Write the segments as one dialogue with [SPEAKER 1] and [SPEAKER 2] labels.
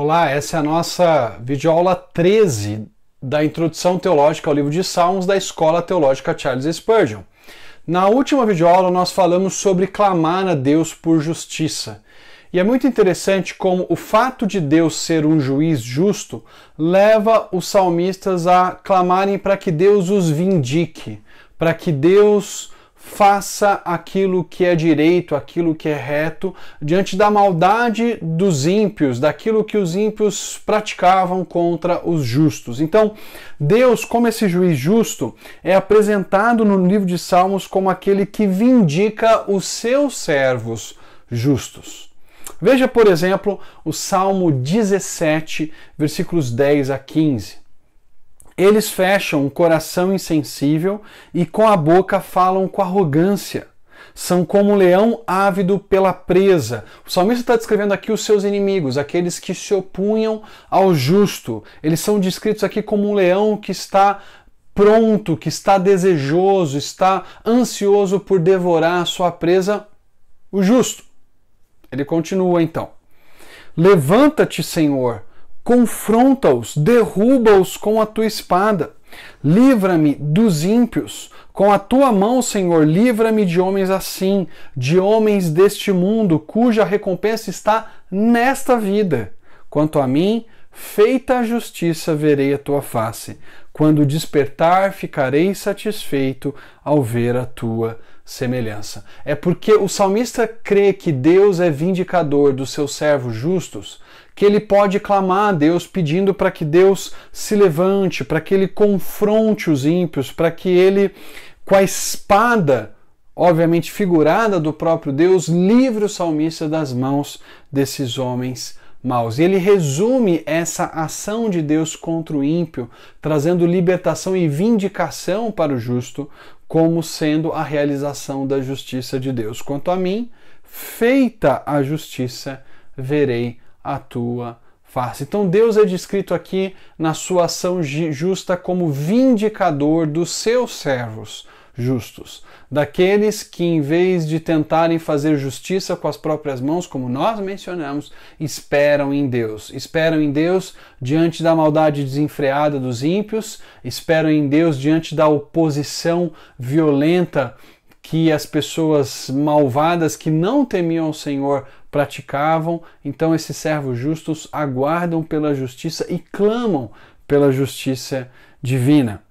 [SPEAKER 1] Olá, essa é a nossa videoaula 13 da Introdução Teológica ao Livro de Salmos da Escola Teológica Charles Spurgeon. Na última videoaula nós falamos sobre clamar a Deus por justiça. E é muito interessante como o fato de Deus ser um juiz justo leva os salmistas a clamarem para que Deus os vindique, para que Deus faça aquilo que é direito, aquilo que é reto, diante da maldade dos ímpios, daquilo que os ímpios praticavam contra os justos. Então, Deus, como esse juiz justo, é apresentado no livro de Salmos como aquele que vindica os seus servos justos. Veja, por exemplo, o Salmo 17, versículos 10 a 15. Eles fecham o coração insensível e com a boca falam com arrogância. São como um leão ávido pela presa. O salmista está descrevendo aqui os seus inimigos, aqueles que se opunham ao justo. Eles são descritos aqui como um leão que está pronto, que está desejoso, está ansioso por devorar a sua presa, o justo. Ele continua então: Levanta-te, Senhor, confronta-os, derruba-os com a tua espada. Livra-me dos ímpios. Com a tua mão, Senhor, livra-me de homens assim, de homens deste mundo, cuja recompensa está nesta vida. Quanto a mim, feita a justiça, verei a tua face. Quando despertar, ficarei satisfeito ao ver a tua semelhança. É porque o salmista crê que Deus é vindicador dos seus servos justos, que ele pode clamar a Deus pedindo para que Deus se levante, para que ele confronte os ímpios, para que ele, com a espada, obviamente figurada do próprio Deus, livre o salmista das mãos desses homens maus. E ele resume essa ação de Deus contra o ímpio, trazendo libertação e vindicação para o justo, como sendo a realização da justiça de Deus. Quanto a mim, feita a justiça, verei a tua face. Então Deus é descrito aqui na sua ação justa como vindicador dos seus servos justos, daqueles que, em vez de tentarem fazer justiça com as próprias mãos, como nós mencionamos, esperam em Deus. Esperam em Deus diante da maldade desenfreada dos ímpios, esperam em Deus diante da oposição violenta que as pessoas malvadas que não temiam o Senhor praticavam. Então, esses servos justos aguardam pela justiça e clamam pela justiça divina.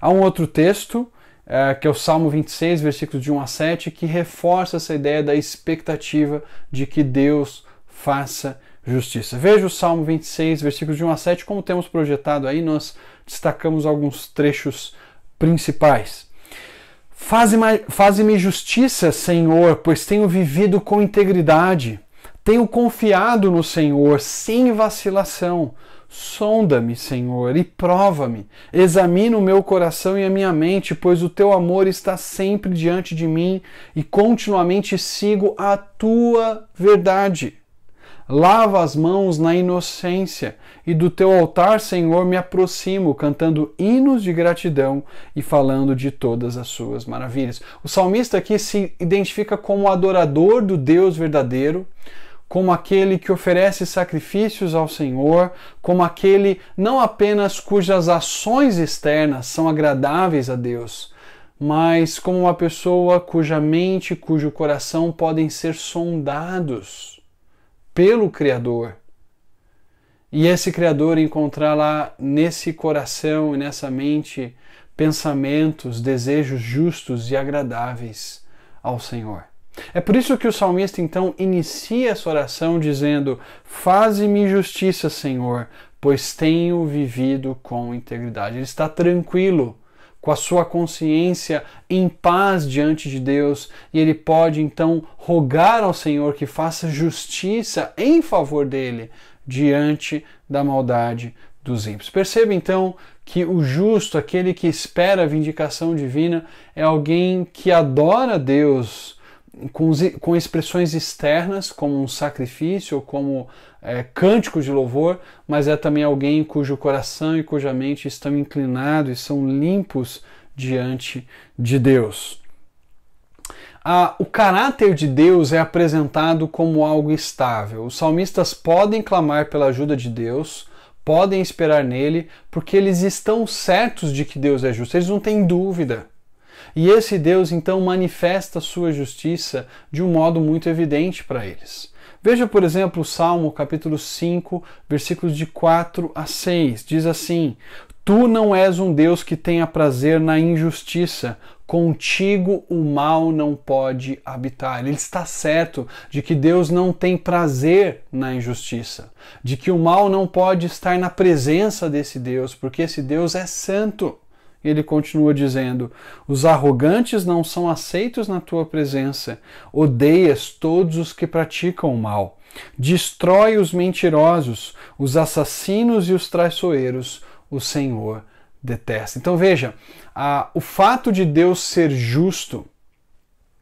[SPEAKER 1] Há um outro texto é, que é o Salmo 26, versículos de 1 a 7, que reforça essa ideia da expectativa de que Deus faça justiça. Veja o Salmo 26, versículos de 1 a 7, como temos projetado aí, nós destacamos alguns trechos principais. Faze-me justiça, Senhor, pois tenho vivido com integridade. Tenho confiado no Senhor sem vacilação. Sonda-me, Senhor, e prova-me. Examina o meu coração e a minha mente, pois o teu amor está sempre diante de mim e continuamente sigo a tua verdade. Lava as mãos na inocência e do teu altar, Senhor, me aproximo, cantando hinos de gratidão e falando de todas as suas maravilhas. O salmista aqui se identifica como adorador do Deus verdadeiro como aquele que oferece sacrifícios ao Senhor, como aquele não apenas cujas ações externas são agradáveis a Deus, mas como uma pessoa cuja mente e cujo coração podem ser sondados pelo Criador. E esse Criador encontrar lá nesse coração e nessa mente pensamentos, desejos justos e agradáveis ao Senhor. É por isso que o salmista então inicia essa oração dizendo: Faze-me justiça, Senhor, pois tenho vivido com integridade. Ele está tranquilo, com a sua consciência em paz diante de Deus, e ele pode então rogar ao Senhor que faça justiça em favor dele diante da maldade dos ímpios. Perceba então que o justo, aquele que espera a vindicação divina, é alguém que adora Deus com, com expressões externas, como um sacrifício ou como é, cânticos de louvor, mas é também alguém cujo coração e cuja mente estão inclinados e são limpos diante de Deus. Ah, o caráter de Deus é apresentado como algo estável. Os salmistas podem clamar pela ajuda de Deus, podem esperar nele, porque eles estão certos de que Deus é justo, eles não têm dúvida. E esse Deus então manifesta sua justiça de um modo muito evidente para eles. Veja, por exemplo, o Salmo capítulo 5, versículos de 4 a 6. Diz assim: Tu não és um Deus que tenha prazer na injustiça, contigo o mal não pode habitar. Ele está certo de que Deus não tem prazer na injustiça, de que o mal não pode estar na presença desse Deus, porque esse Deus é santo. Ele continua dizendo: Os arrogantes não são aceitos na tua presença. Odeias todos os que praticam o mal. Destrói os mentirosos, os assassinos e os traiçoeiros. O Senhor detesta. Então veja, a, o fato de Deus ser justo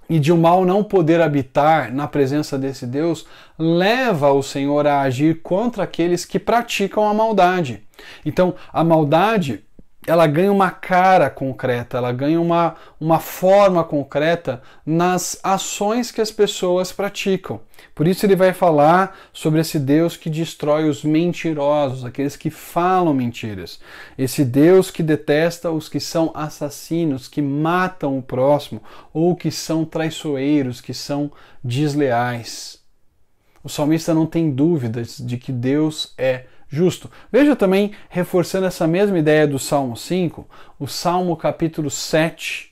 [SPEAKER 1] e de o mal não poder habitar na presença desse Deus leva o Senhor a agir contra aqueles que praticam a maldade. Então, a maldade ela ganha uma cara concreta, ela ganha uma, uma forma concreta nas ações que as pessoas praticam. Por isso ele vai falar sobre esse Deus que destrói os mentirosos, aqueles que falam mentiras. Esse Deus que detesta os que são assassinos, que matam o próximo, ou que são traiçoeiros, que são desleais. O salmista não tem dúvidas de que Deus é justo. Veja também, reforçando essa mesma ideia do Salmo 5, o Salmo capítulo 7,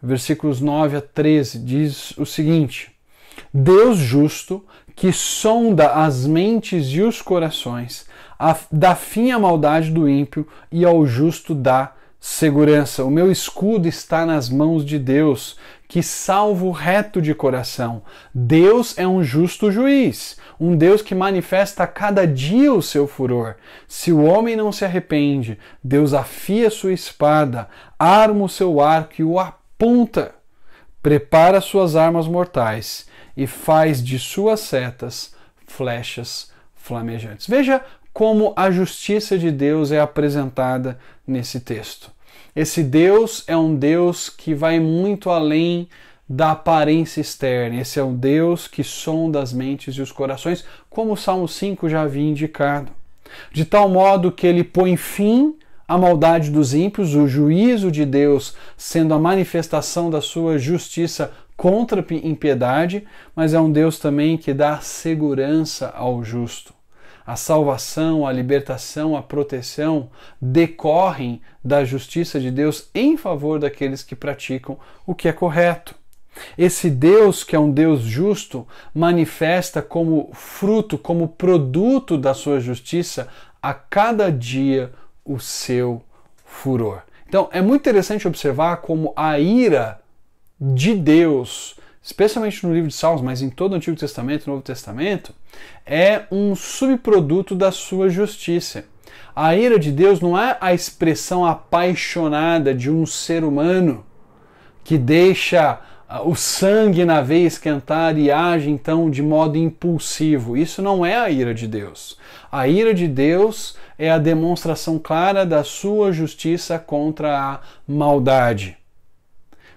[SPEAKER 1] versículos 9 a 13, diz o seguinte: Deus justo, que sonda as mentes e os corações, dá fim à maldade do ímpio e ao justo dá segurança. O meu escudo está nas mãos de Deus, que salva o reto de coração. Deus é um justo juiz, um Deus que manifesta a cada dia o seu furor. Se o homem não se arrepende, Deus afia sua espada, arma o seu arco e o aponta. Prepara suas armas mortais e faz de suas setas flechas flamejantes. Veja como a justiça de Deus é apresentada nesse texto. Esse Deus é um Deus que vai muito além da aparência externa. Esse é um Deus que sonda as mentes e os corações, como o Salmo 5 já havia indicado. De tal modo que ele põe fim à maldade dos ímpios, o juízo de Deus sendo a manifestação da sua justiça contra a impiedade, mas é um Deus também que dá segurança ao justo a salvação, a libertação, a proteção decorrem da justiça de Deus em favor daqueles que praticam o que é correto. Esse Deus, que é um Deus justo, manifesta como fruto, como produto da sua justiça, a cada dia o seu furor. Então é muito interessante observar como a ira de Deus, especialmente no livro de Salmos, mas em todo o Antigo Testamento e Novo Testamento, é um subproduto da sua justiça. A ira de Deus não é a expressão apaixonada de um ser humano que deixa ah, o sangue na veia esquentar e age então de modo impulsivo. Isso não é a ira de Deus. A ira de Deus é a demonstração clara da sua justiça contra a maldade.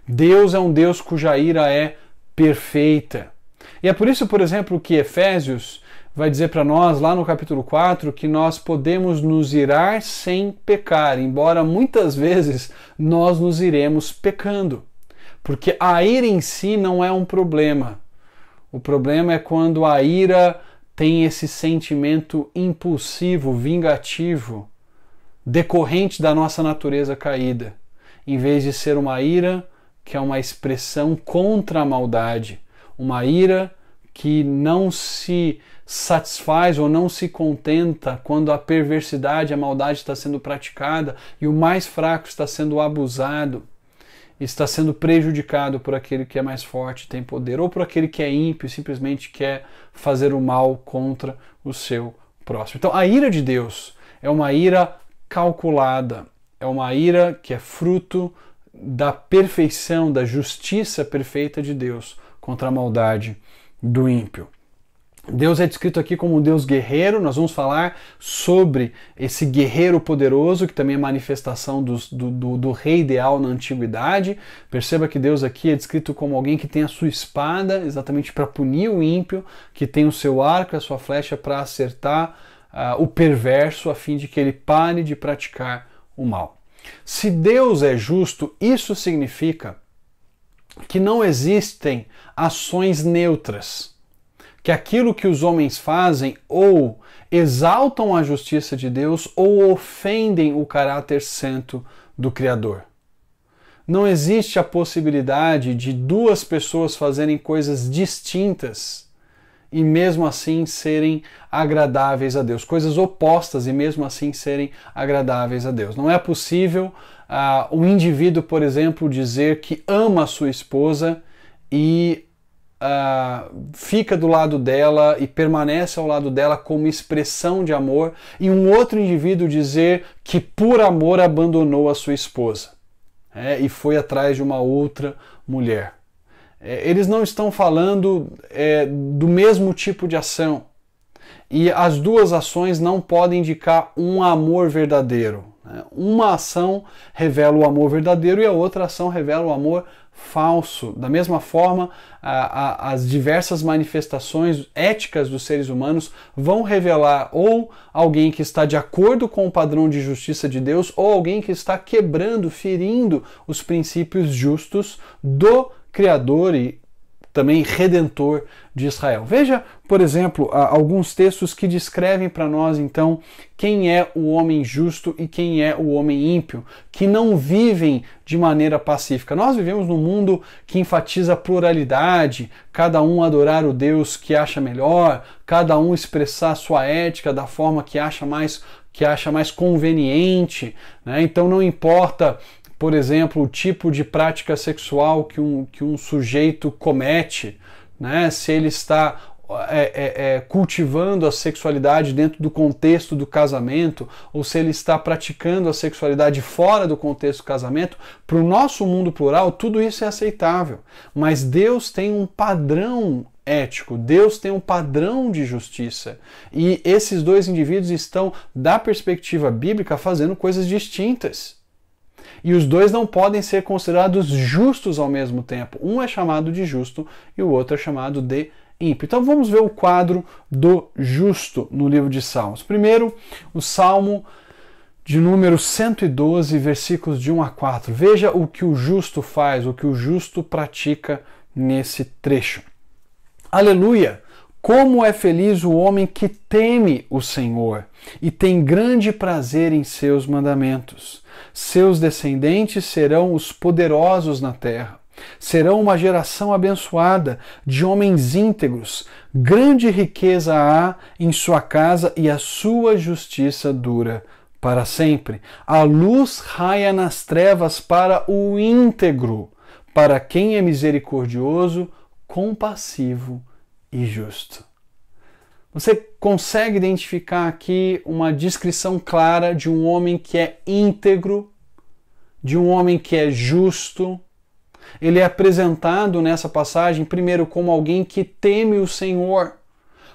[SPEAKER 1] Deus é um Deus cuja ira é perfeita. E é por isso, por exemplo, que Efésios vai dizer para nós, lá no capítulo 4, que nós podemos nos irar sem pecar, embora muitas vezes nós nos iremos pecando. Porque a ira em si não é um problema. O problema é quando a ira tem esse sentimento impulsivo, vingativo, decorrente da nossa natureza caída, em vez de ser uma ira que é uma expressão contra a maldade uma ira que não se satisfaz ou não se contenta quando a perversidade, a maldade está sendo praticada e o mais fraco está sendo abusado, está sendo prejudicado por aquele que é mais forte, tem poder, ou por aquele que é ímpio, simplesmente quer fazer o mal contra o seu próximo. Então a ira de Deus é uma ira calculada, é uma ira que é fruto da perfeição, da justiça perfeita de Deus contra a maldade do ímpio. Deus é descrito aqui como um Deus guerreiro, nós vamos falar sobre esse guerreiro poderoso, que também é manifestação do, do, do, rei ideal na antiguidade. Perceba que Deus aqui é descrito como alguém que tem a sua espada, exatamente para punir o ímpio, que tem o seu arco, a sua flecha para acertar uh, o perverso, a fim de que ele pare de praticar o mal. Se Deus é justo, isso significa que não existem ações neutras, que aquilo que os homens fazem ou exaltam a justiça de Deus ou ofendem o caráter santo do Criador. Não existe a possibilidade de duas pessoas fazerem coisas distintas e mesmo assim serem agradáveis a Deus, coisas opostas e mesmo assim serem agradáveis a Deus. Não é possível ah, o indivíduo, por exemplo, dizer que ama a sua esposa e ah, fica do lado dela e permanece ao lado dela como expressão de amor, e um outro indivíduo dizer que por amor abandonou a sua esposa é, e foi atrás de uma outra mulher. É, eles não estão falando é, do mesmo tipo de ação. E as duas ações não podem indicar um amor verdadeiro. Né? Uma ação revela o amor verdadeiro e a outra ação revela o amor falso. Da mesma forma, a, a, as diversas manifestações éticas dos seres humanos vão revelar ou alguém que está de acordo com o padrão de justiça de Deus ou alguém que está quebrando, ferindo os princípios justos do Criador e também redentor de Israel. Veja, por exemplo, alguns textos que descrevem para nós então quem é o homem justo e quem é o homem ímpio, que não vivem de maneira pacífica. Nós vivemos num mundo que enfatiza a pluralidade, cada um adorar o Deus que acha melhor, cada um expressar sua ética da forma que acha mais que acha mais conveniente, né? Então não importa por exemplo, o tipo de prática sexual que um, que um sujeito comete, né? se ele está é, é, é, cultivando a sexualidade dentro do contexto do casamento, ou se ele está praticando a sexualidade fora do contexto do casamento, para o nosso mundo plural, tudo isso é aceitável. Mas Deus tem um padrão ético, Deus tem um padrão de justiça. E esses dois indivíduos estão, da perspectiva bíblica, fazendo coisas distintas. E os dois não podem ser considerados justos ao mesmo tempo. Um é chamado de justo e o outro é chamado de ímpio. Então vamos ver o quadro do justo no livro de Salmos. Primeiro, o Salmo de número 112, versículos de 1 a 4. Veja o que o justo faz, o que o justo pratica nesse trecho. Aleluia! Como é feliz o homem que teme o Senhor e tem grande prazer em seus mandamentos. Seus descendentes serão os poderosos na terra. Serão uma geração abençoada de homens íntegros. Grande riqueza há em sua casa e a sua justiça dura para sempre. A luz raia nas trevas para o íntegro, para quem é misericordioso, compassivo e justo. Você consegue identificar aqui uma descrição clara de um homem que é íntegro, de um homem que é justo. Ele é apresentado nessa passagem, primeiro, como alguém que teme o Senhor,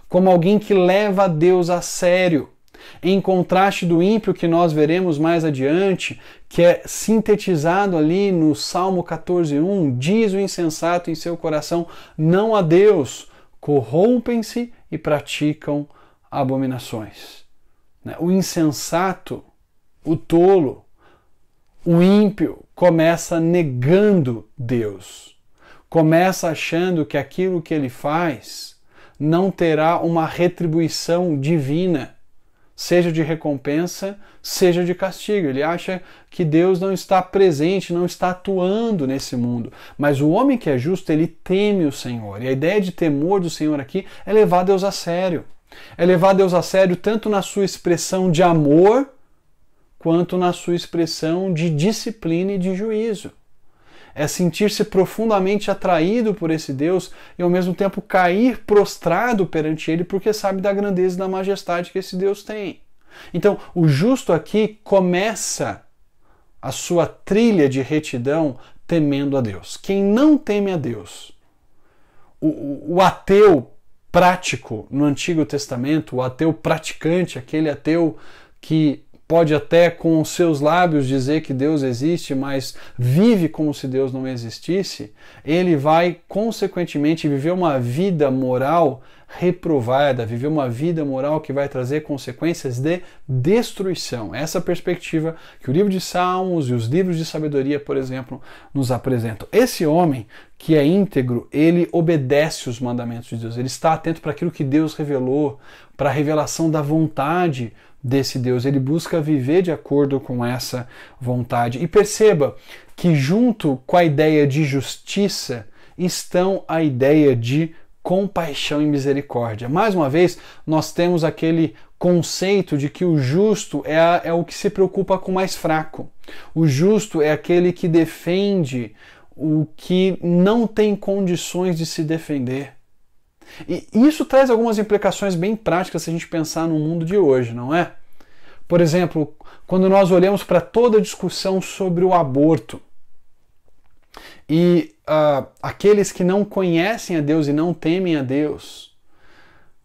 [SPEAKER 1] como alguém que leva Deus a sério, em contraste do ímpio que nós veremos mais adiante, que é sintetizado ali no Salmo 14:1, diz o insensato em seu coração: não a Deus, corrompem-se e praticam abominações. Né? O insensato, o tolo, o ímpio começa negando Deus, começa achando que aquilo que ele faz não terá uma retribuição divina seja de recompensa, seja de castigo. Ele acha que Deus não está presente, não está atuando nesse mundo. Mas o homem que é justo, ele teme o Senhor. E a ideia de temor do Senhor aqui é levar Deus a sério. É levar Deus a sério tanto na sua expressão de amor, quanto na sua expressão de disciplina e de juízo é sentir-se profundamente atraído por esse Deus e ao mesmo tempo cair prostrado perante ele, porque sabe da grandeza e da majestade que esse Deus tem. Então, o justo aqui começa a sua trilha de retidão temendo a Deus. Quem não teme a Deus, o, o ateu prático no Antigo Testamento, o ateu praticante, aquele ateu que pode até com os seus lábios dizer que Deus existe, mas vive como se Deus não existisse, ele vai consequentemente viver uma vida moral reprovada, viver uma vida moral que vai trazer consequências de destruição. Essa perspectiva que o livro de Salmos e os livros de sabedoria, por exemplo, nos apresentam. Esse homem que é íntegro, ele obedece os mandamentos de Deus, ele está atento para aquilo que Deus revelou, para a revelação da vontade desse Deus, ele busca viver de acordo com essa vontade. E perceba que, junto com a ideia de justiça, estão a ideia de compaixão e misericórdia. Mais uma vez, nós temos aquele conceito de que o justo é, a, é o que se preocupa com o mais fraco. O justo é aquele que defende o que não tem condições de se defender. E isso traz algumas implicações bem práticas se a gente pensar no mundo de hoje, não é? Por exemplo, quando nós olhamos para toda a discussão sobre o aborto e uh, aqueles que não conhecem a Deus e não temem a Deus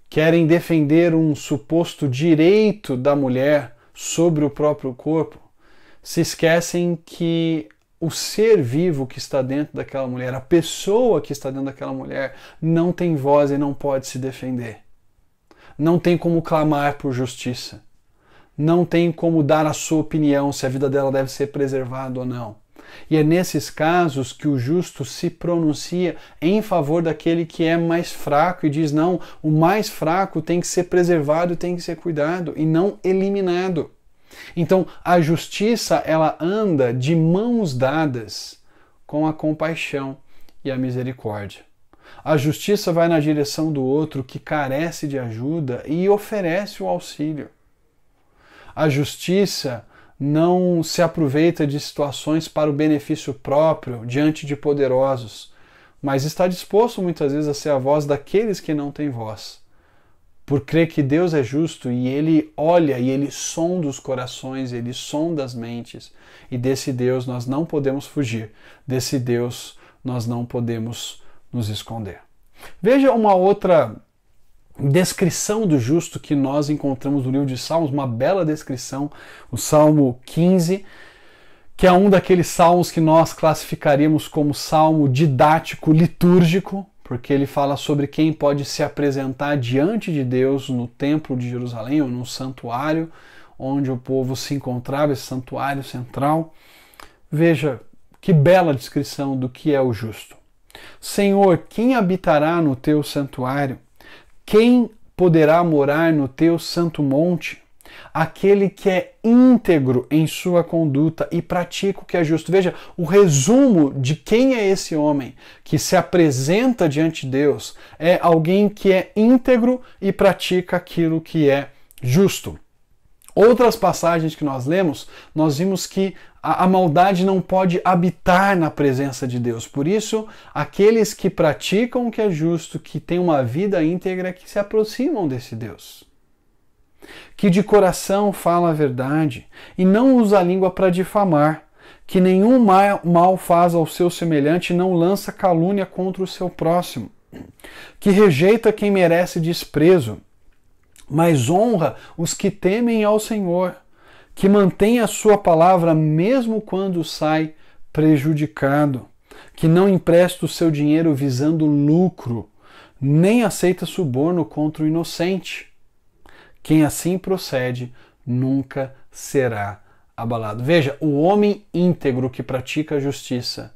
[SPEAKER 1] querem defender um suposto direito da mulher sobre o próprio corpo, se esquecem que o ser vivo que está dentro daquela mulher, a pessoa que está dentro daquela mulher, não tem voz e não pode se defender. Não tem como clamar por justiça. Não tem como dar a sua opinião se a vida dela deve ser preservada ou não. E é nesses casos que o justo se pronuncia em favor daquele que é mais fraco e diz: não, o mais fraco tem que ser preservado, tem que ser cuidado e não eliminado. Então, a justiça ela anda de mãos dadas com a compaixão e a misericórdia. A justiça vai na direção do outro que carece de ajuda e oferece o auxílio. A justiça não se aproveita de situações para o benefício próprio diante de poderosos, mas está disposto muitas vezes a ser a voz daqueles que não têm voz por crer que Deus é justo e ele olha e ele sonda os corações, ele sonda as mentes. E desse Deus nós não podemos fugir, desse Deus nós não podemos nos esconder. Veja uma outra descrição do justo que nós encontramos no livro de Salmos, uma bela descrição, o Salmo 15, que é um daqueles salmos que nós classificaríamos como salmo didático litúrgico, porque ele fala sobre quem pode se apresentar diante de Deus no templo de Jerusalém ou no santuário onde o povo se encontrava, esse santuário central. Veja que bela descrição do que é o justo. Senhor, quem habitará no teu santuário? Quem poderá morar no teu santo monte? aquele que é íntegro em sua conduta e pratica o que é justo. Veja, o resumo de quem é esse homem que se apresenta diante de Deus é alguém que é íntegro e pratica aquilo que é justo. Outras passagens que nós lemos, nós vimos que a, a, maldade não pode habitar na presença de Deus. Por isso, aqueles que praticam o que é justo, que têm uma vida íntegra, que se aproximam desse Deus que de coração fala a verdade e não usa a língua para difamar, que nenhum mal faz ao seu semelhante e não lança calúnia contra o seu próximo, que rejeita quem merece desprezo, mas honra os que temem ao Senhor, que mantém a sua palavra mesmo quando sai prejudicado, que não empresta o seu dinheiro visando lucro, nem aceita suborno contra o inocente quem assim procede nunca será abalado. Veja, o homem íntegro que pratica a justiça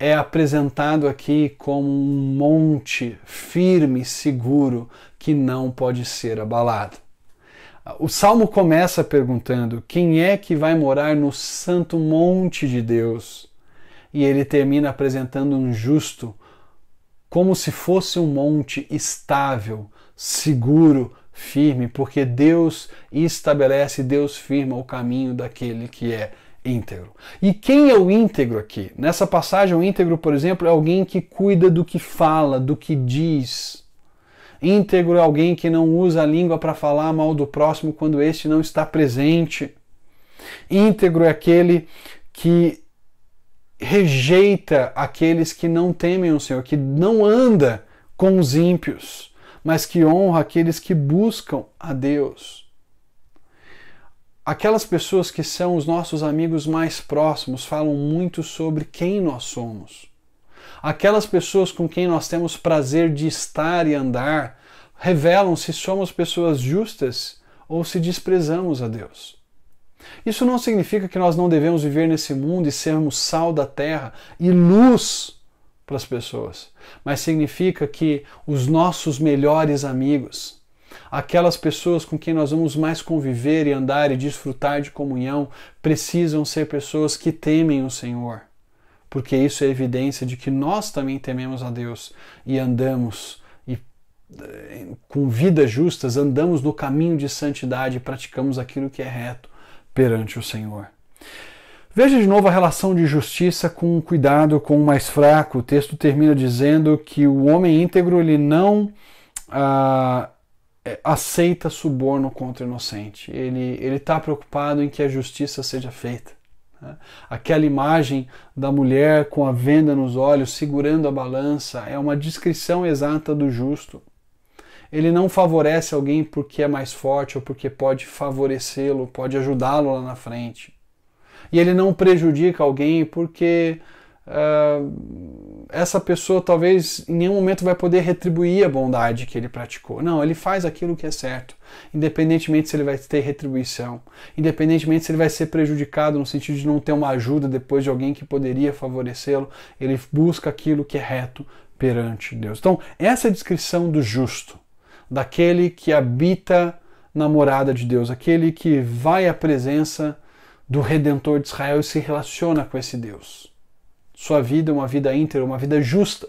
[SPEAKER 1] é apresentado aqui como um monte firme, seguro, que não pode ser abalado. O salmo começa perguntando: quem é que vai morar no santo monte de Deus? E ele termina apresentando um justo como se fosse um monte estável, seguro, firme, porque Deus estabelece, Deus firma o caminho daquele que é íntegro. E quem é o íntegro aqui? Nessa passagem, o íntegro, por exemplo, é alguém que cuida do que fala, do que diz. Íntegro é alguém que não usa a língua para falar mal do próximo quando este não está presente. Íntegro é aquele que rejeita aqueles que não temem o Senhor, que não anda com os ímpios mas que honra aqueles que buscam a Deus. Aquelas pessoas que são os nossos amigos mais próximos falam muito sobre quem nós somos. Aquelas pessoas com quem nós temos prazer de estar e andar revelam se somos pessoas justas ou se desprezamos a Deus. Isso não significa que nós não devemos viver nesse mundo e sermos sal da terra e luz para as pessoas, mas significa que os nossos melhores amigos, aquelas pessoas com quem nós vamos mais conviver e andar e desfrutar de comunhão, precisam ser pessoas que temem o Senhor, porque isso é evidência de que nós também tememos a Deus e andamos e eh, com vidas justas, andamos no caminho de santidade e praticamos aquilo que é reto perante o Senhor. Veja de novo a relação de justiça com cuidado com o mais fraco. O texto termina dizendo que o homem íntegro ele não ah, é, aceita suborno contra o inocente. Ele está preocupado em que a justiça seja feita. Né? Aquela imagem da mulher com a venda nos olhos, segurando a balança, é uma descrição exata do justo. Ele não favorece alguém porque é mais forte ou porque pode favorecê-lo, pode ajudá-lo lá na frente e ele não prejudica alguém porque uh, essa pessoa talvez em nenhum momento vai poder retribuir a bondade que ele praticou. Não, ele faz aquilo que é certo, independentemente se ele vai ter retribuição, independentemente se ele vai ser prejudicado no sentido de não ter uma ajuda depois de alguém que poderia favorecê-lo, ele busca aquilo que é reto perante Deus. Então, essa é a descrição do justo, daquele que habita na morada de Deus, aquele que vai à presença do Redentor de Israel e se relaciona com esse Deus. Sua vida é uma vida íntegra, uma vida justa.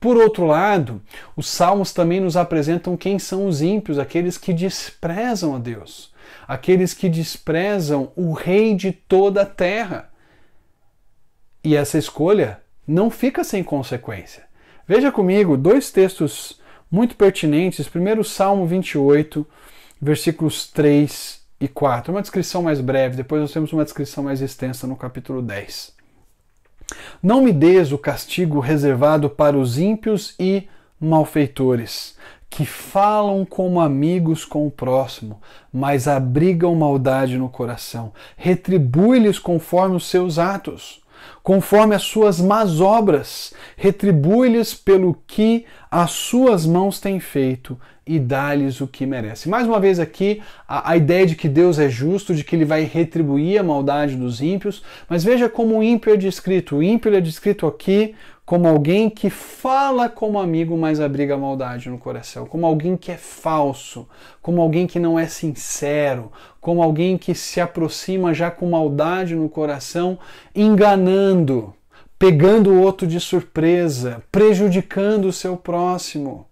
[SPEAKER 1] Por outro lado, os salmos também nos apresentam quem são os ímpios, aqueles que desprezam a Deus, aqueles que desprezam o rei de toda a terra. E essa escolha não fica sem consequência. Veja comigo dois textos muito pertinentes. Primeiro, Salmo 28, versículos 3 e 4. Uma descrição mais breve, depois nós temos uma descrição mais extensa no capítulo 10. Não me des o castigo reservado para os ímpios e malfeitores, que falam como amigos com o próximo, mas abrigam maldade no coração. Retribui-lhes conforme os seus atos. Conforme as suas más obras, retribui-lhes pelo que as suas mãos têm feito e dá-lhes o que merece. Mais uma vez aqui, a, a, ideia de que Deus é justo, de que ele vai retribuir a maldade dos ímpios, mas veja como o ímpio é descrito. O ímpio é descrito aqui como alguém que fala como amigo, mas abriga maldade no coração, como alguém que é falso, como alguém que não é sincero, como alguém que se aproxima já com maldade no coração, enganando, pegando o outro de surpresa, prejudicando o seu próximo.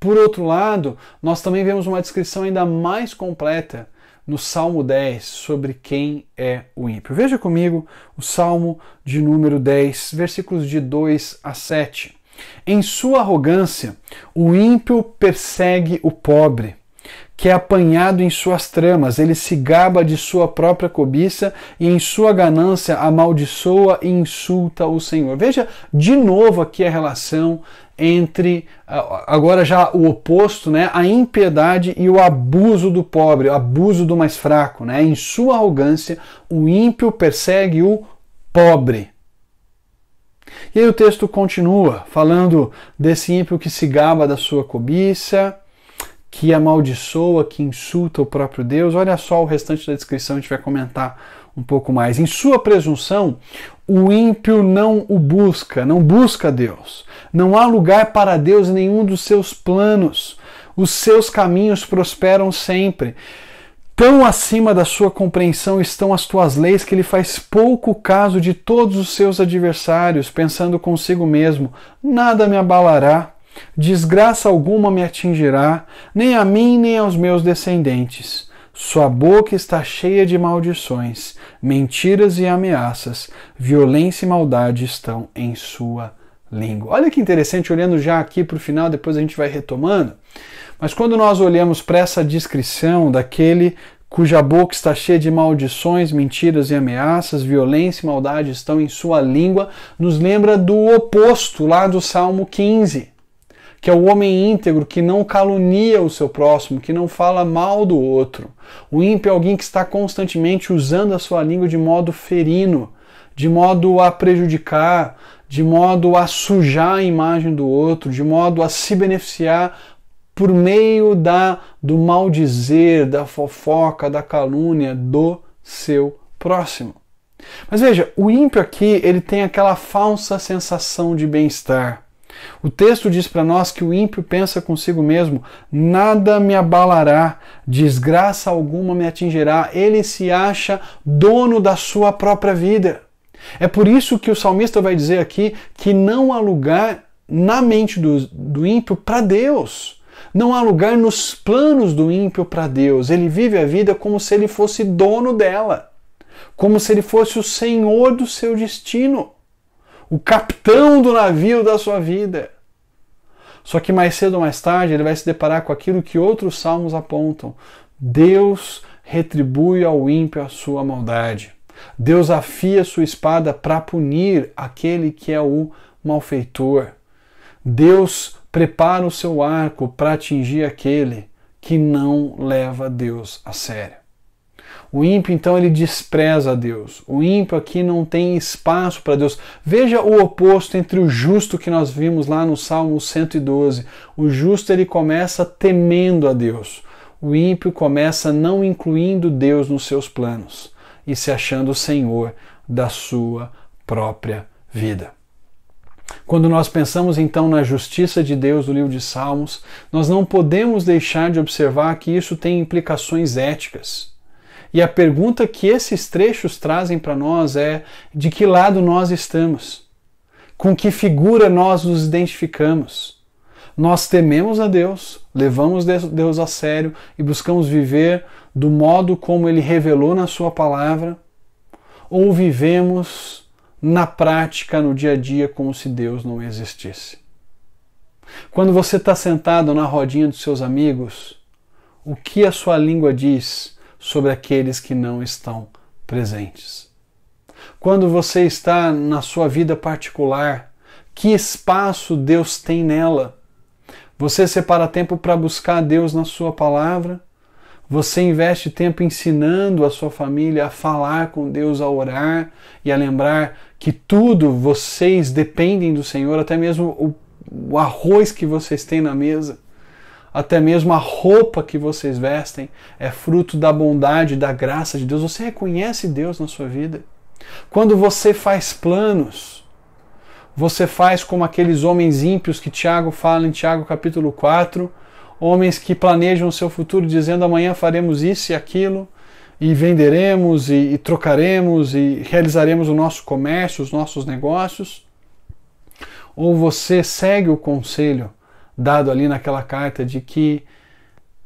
[SPEAKER 1] Por outro lado, nós também vemos uma descrição ainda mais completa no Salmo 10 sobre quem é o ímpio. Veja comigo o Salmo de número 10, versículos de 2 a 7. Em sua arrogância, o ímpio persegue o pobre, que é apanhado em suas tramas, ele se gaba de sua própria cobiça e em sua ganância amaldiçoa e insulta o Senhor. Veja de novo aqui a relação entre agora já o oposto, né, a impiedade e o abuso do pobre, o abuso do mais fraco, né? Em sua arrogância, o ímpio persegue o pobre. E aí o texto continua falando desse ímpio que se gaba da sua cobiça, que amaldiçoa, que insulta o próprio Deus. Olha só o restante da descrição, a gente vai comentar um pouco mais. Em sua presunção, o ímpio não o busca, não busca Deus. Não há lugar para Deus em nenhum dos seus planos. Os seus caminhos prosperam sempre. Tão acima da sua compreensão estão as tuas leis que ele faz pouco caso de todos os seus adversários, pensando consigo mesmo: nada me abalará, desgraça alguma me atingirá, nem a mim nem aos meus descendentes sua boca está cheia de maldições, mentiras e ameaças, violência e maldade estão em sua língua. Olha que interessante, olhando já aqui para o final, depois a gente vai retomando. Mas quando nós olhamos para essa descrição daquele cuja boca está cheia de maldições, mentiras e ameaças, violência e maldade estão em sua língua, nos lembra do oposto lá do Salmo 15 que é o homem íntegro que não calunia o seu próximo, que não fala mal do outro. O ímpio é alguém que está constantemente usando a sua língua de modo ferino, de modo a prejudicar, de modo a sujar a imagem do outro, de modo a se beneficiar por meio da do maldizer, da fofoca, da calúnia do seu próximo. Mas veja, o ímpio aqui, ele tem aquela falsa sensação de bem-estar. O texto diz para nós que o ímpio pensa consigo mesmo: nada me abalará, desgraça alguma me atingirá. Ele se acha dono da sua própria vida. É por isso que o salmista vai dizer aqui que não há lugar na mente do, do ímpio para Deus. Não há lugar nos planos do ímpio para Deus. Ele vive a vida como se ele fosse dono dela, como se ele fosse o senhor do seu destino o capitão do navio da sua vida. Só que mais cedo ou mais tarde ele vai se deparar com aquilo que outros salmos apontam. Deus retribui ao ímpio a sua maldade. Deus afia sua espada para punir aquele que é o malfeitor. Deus prepara o seu arco para atingir aquele que não leva Deus a sério. O ímpio, então, ele despreza a Deus. O ímpio aqui não tem espaço para Deus. Veja o oposto entre o justo que nós vimos lá no Salmo 112. O justo, ele começa temendo a Deus. O ímpio começa não incluindo Deus nos seus planos e se achando senhor da sua própria vida. Quando nós pensamos então na justiça de Deus no livro de Salmos, nós não podemos deixar de observar que isso tem implicações éticas. E a pergunta que esses trechos trazem para nós é: de que lado nós estamos? Com que figura nós nos identificamos? Nós tememos a Deus, levamos Deus a sério e buscamos viver do modo como Ele revelou na Sua palavra? Ou vivemos na prática, no dia a dia, como se Deus não existisse? Quando você está sentado na rodinha dos seus amigos, o que a sua língua diz sobre aqueles que não estão presentes. Quando você está na sua vida particular, que espaço Deus tem nela? Você separa tempo para buscar a Deus na sua palavra? Você investe tempo ensinando a sua família a falar com Deus, a orar e a lembrar que tudo vocês dependem do Senhor, até mesmo o, o arroz que vocês têm na mesa até mesmo a roupa que vocês vestem é fruto da bondade, da graça de Deus. Você reconhece Deus na sua vida. Quando você faz planos, você faz como aqueles homens ímpios que Tiago fala em Tiago capítulo 4, homens que planejam o seu futuro dizendo amanhã faremos isso e aquilo, e venderemos e, e trocaremos e realizaremos o nosso comércio, os nossos negócios. Ou você segue o conselho dado ali naquela carta de que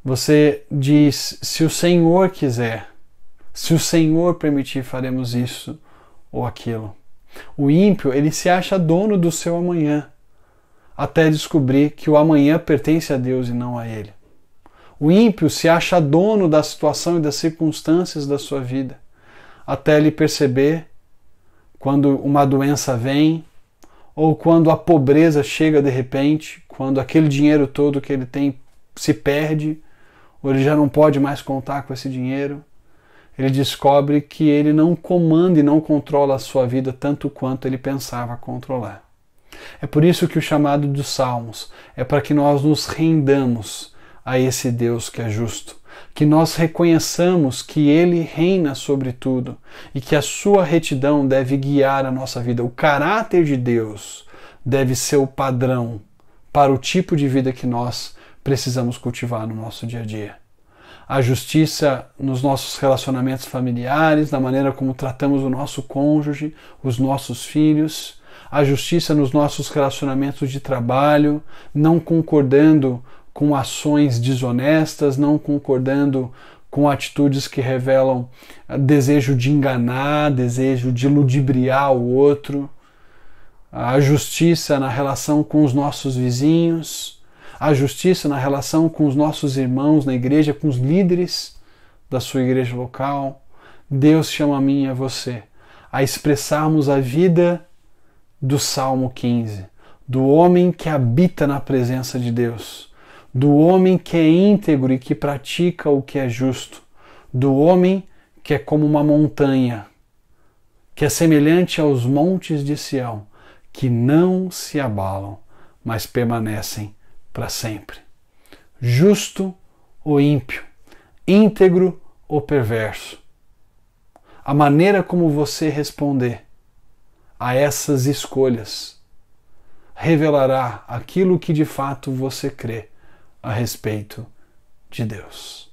[SPEAKER 1] você diz: se o Senhor quiser, se o Senhor permitir, faremos isso ou aquilo. O ímpio, ele se acha dono do seu amanhã, até descobrir que o amanhã pertence a Deus e não a ele. O ímpio se acha dono da situação e das circunstâncias da sua vida, até ele perceber quando uma doença vem, ou quando a pobreza chega de repente, quando aquele dinheiro todo que ele tem se perde, ou ele já não pode mais contar com esse dinheiro, ele descobre que ele não comanda e não controla a sua vida tanto quanto ele pensava controlar. É por isso que o chamado dos Salmos é para que nós nos rendamos a esse Deus que é justo, que nós reconheçamos que Ele reina sobre tudo e que a Sua retidão deve guiar a nossa vida. O caráter de Deus deve ser o padrão para o tipo de vida que nós precisamos cultivar no nosso dia a dia. A justiça nos nossos relacionamentos familiares, na maneira como tratamos o nosso cônjuge, os nossos filhos, a justiça nos nossos relacionamentos de trabalho, não concordando com ações desonestas, não concordando com atitudes que revelam ah, desejo de enganar, desejo de ludibriar o outro, a justiça na relação com os nossos vizinhos, a justiça na relação com os nossos irmãos na igreja, com os líderes da sua igreja local. Deus chama a mim e a você a expressarmos a vida do Salmo 15, do homem que habita na presença de Deus do homem que é íntegro e que pratica o que é justo, do homem que é como uma montanha, que é semelhante aos montes de Sião, que não se abalam, mas permanecem para sempre. Justo ou ímpio, íntegro ou perverso. A maneira como você responder a essas escolhas revelará aquilo que de fato você crê a respeito de Deus.